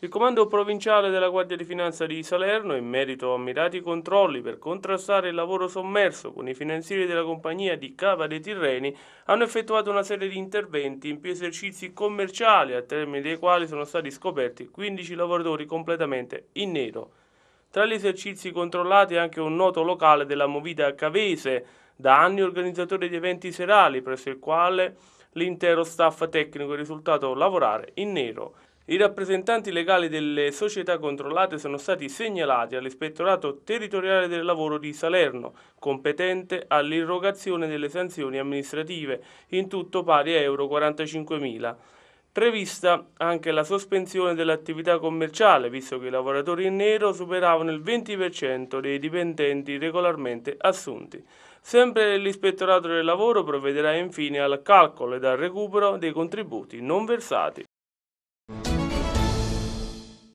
Il comando provinciale della Guardia di Finanza di Salerno, in merito a mirati controlli per contrastare il lavoro sommerso con i finanzieri della compagnia di Cava dei Tirreni, hanno effettuato una serie di interventi in più esercizi commerciali, a termine dei quali sono stati scoperti 15 lavoratori completamente in nero. Tra gli esercizi controllati anche un noto locale della Movida Cavese, da anni organizzatore di eventi serali, presso il quale l'intero staff tecnico è risultato lavorare in nero. I rappresentanti legali delle società controllate sono stati segnalati all'Ispettorato Territoriale del Lavoro di Salerno, competente all'irrogazione delle sanzioni amministrative, in tutto pari a Euro 45.000. Prevista anche la sospensione dell'attività commerciale, visto che i lavoratori in nero superavano il 20% dei dipendenti regolarmente assunti. Sempre l'Ispettorato del Lavoro provvederà infine al calcolo ed al recupero dei contributi non versati.